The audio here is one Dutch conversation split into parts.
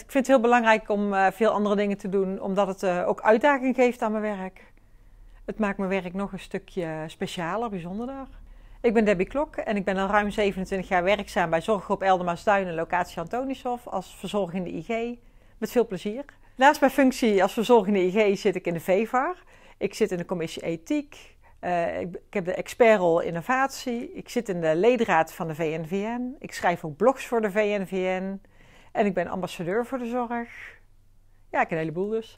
ik vind het heel belangrijk om eh, veel andere dingen te doen, omdat het eh, ook uitdaging geeft aan mijn werk. Het maakt mijn werk nog een stukje specialer, bijzonderder. Ik ben Debbie Klok en ik ben al ruim 27 jaar werkzaam bij Zorggroep en locatie Antonishof, als verzorgende IG. Met veel plezier. Naast mijn functie als verzorgende IG zit ik in de VEVAR. Ik zit in de commissie ethiek. Eh, ik, ik, heb de expertrol innovatie. Ik zit in de ledenraad van de VNVN. Ik schrijf ook blogs voor de VNVN. En ik ben ambassadeur voor de zorg. Ja, ik een heleboel dus.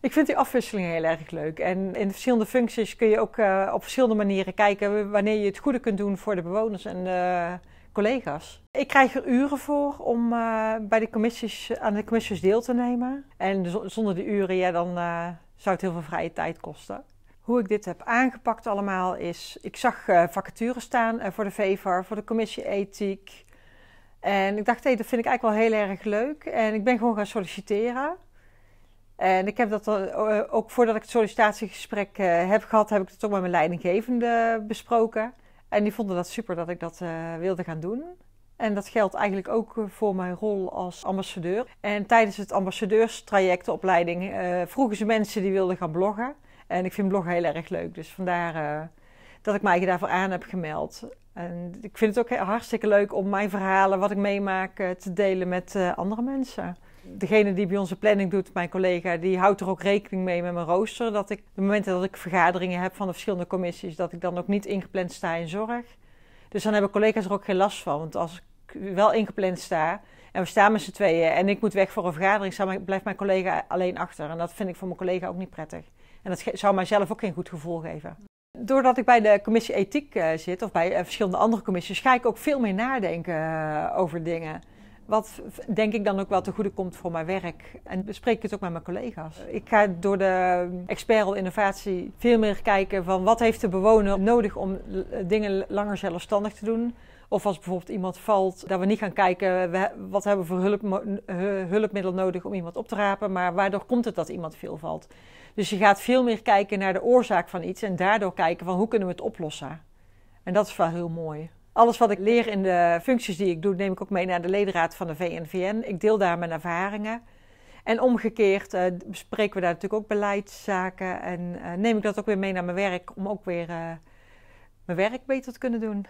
Ik vind die afwisseling heel erg leuk. En in verschillende functies kun je ook eh, op verschillende manieren kijken wanneer je het goede kunt doen voor de bewoners en de collega's. Ik krijg er uren voor om eh, bij de commissies, aan de commissies deel te nemen. En zonder die uren, ja, dan eh, zou het heel veel vrije tijd kosten. Hoe ik dit heb aangepakt allemaal is, ik zag vacatures staan voor de VEVAR, voor de commissie ethiek, en ik dacht, hé, dat vind ik eigenlijk wel heel erg leuk. En ik ben gewoon gaan solliciteren. En ik heb dat eh, ook voordat ik het sollicitatiegesprek eh, heb gehad, heb ik het toch met mijn leidinggevende besproken. En die vonden dat super dat ik dat eh, wilde gaan doen. En dat geldt eigenlijk ook voor mijn rol als ambassadeur. En tijdens het ambassadeurstraject, de opleiding, vroegen ze mensen die wilden gaan bloggen. En ik vind bloggen heel erg leuk, dus vandaar dat ik mij daarvoor aan heb gemeld. En ik vind het ook hartstikke leuk om mijn verhalen, wat ik meemaak, eh, te delen met eh, andere mensen. Degene die bij onze planning doet, mijn collega, die houdt er ook rekening mee met mijn rooster. Dat ik, de momenten dat ik vergaderingen heb van de verschillende commissies, dat ik dan ook niet ingepland sta in zorg. Dus dan hebben collega's er ook geen last van. Want als ik wel ingepland sta en we staan met z'n tweeën en ik moet weg voor een vergadering, blijft mijn collega alleen achter. En dat vind ik voor mijn collega ook niet prettig. En dat zou mijzelf ook geen goed gevoel geven. Doordat ik bij de commissie ethiek eh, zit, of bij eh, verschillende andere commissies, ga ik ook veel meer nadenken eh, over dingen. Wat denk ik dan ook wel te goede komt voor mijn werk. En bespreek ik het ook met mijn collega's. Ik ga door de mm, expert op innovatie veel meer kijken van wat heeft de bewoner nodig om dingen langer zelfstandig te doen. Of als bijvoorbeeld iemand valt, dat we niet gaan kijken wat hebben we voor hulp, eh, hulpmiddel nodig om iemand op te rapen, maar waardoor komt het dat iemand veel valt. Dus je gaat veel meer kijken naar de oorzaak van iets en daardoor kijken van hoe kunnen we het oplossen. En dat is wel heel mooi. Alles wat ik leer in de functies die ik doe, neem ik ook mee naar de ledenraad van de VNVN. Ik deel daar mijn ervaringen. En omgekeerd eh, bespreken we daar natuurlijk ook beleidszaken. En eh, neem ik dat ook weer mee naar mijn werk om ook weer mijn werk beter te kunnen doen.